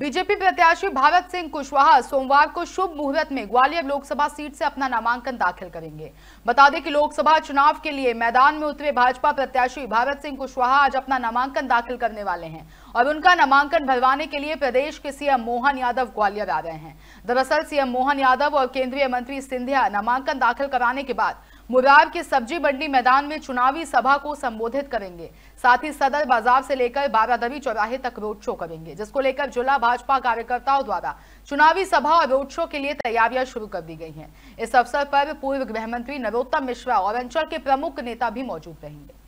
BJP प्रत्याशी भारत सिंह कुशवाहा सोमवार को शुभ मुहूर्त में ग्वालियर लोकसभा सीट से अपना नामांकन दाखिल करेंगे बता दें कि लोकसभा चुनाव के लिए मैदान में उतरे भाजपा प्रत्याशी भारत सिंह कुशवाहा आज अपना नामांकन दाखिल करने वाले हैं और उनका नामांकन भरवाने के लिए प्रदेश के सीएम मोहन यादव ग्वालियर आ गए हैं दरअसल सीएम मोहन यादव और केंद्रीय मंत्री सिंधिया नामांकन दाखिल कराने के बाद मुरार के सब्जी मंडी मैदान में चुनावी सभा को संबोधित करेंगे साथ ही सदर बाजार से लेकर बारादरी चौराहे तक रोड शो करेंगे जिसको लेकर जिला भाजपा कार्यकर्ताओं द्वारा चुनावी सभा और रोड शो के लिए तैयारियां शुरू कर दी गई हैं इस अवसर पर पूर्व गृह मंत्री नरोत्तम मिश्रा और अंचल के प्रमुख नेता भी मौजूद रहेंगे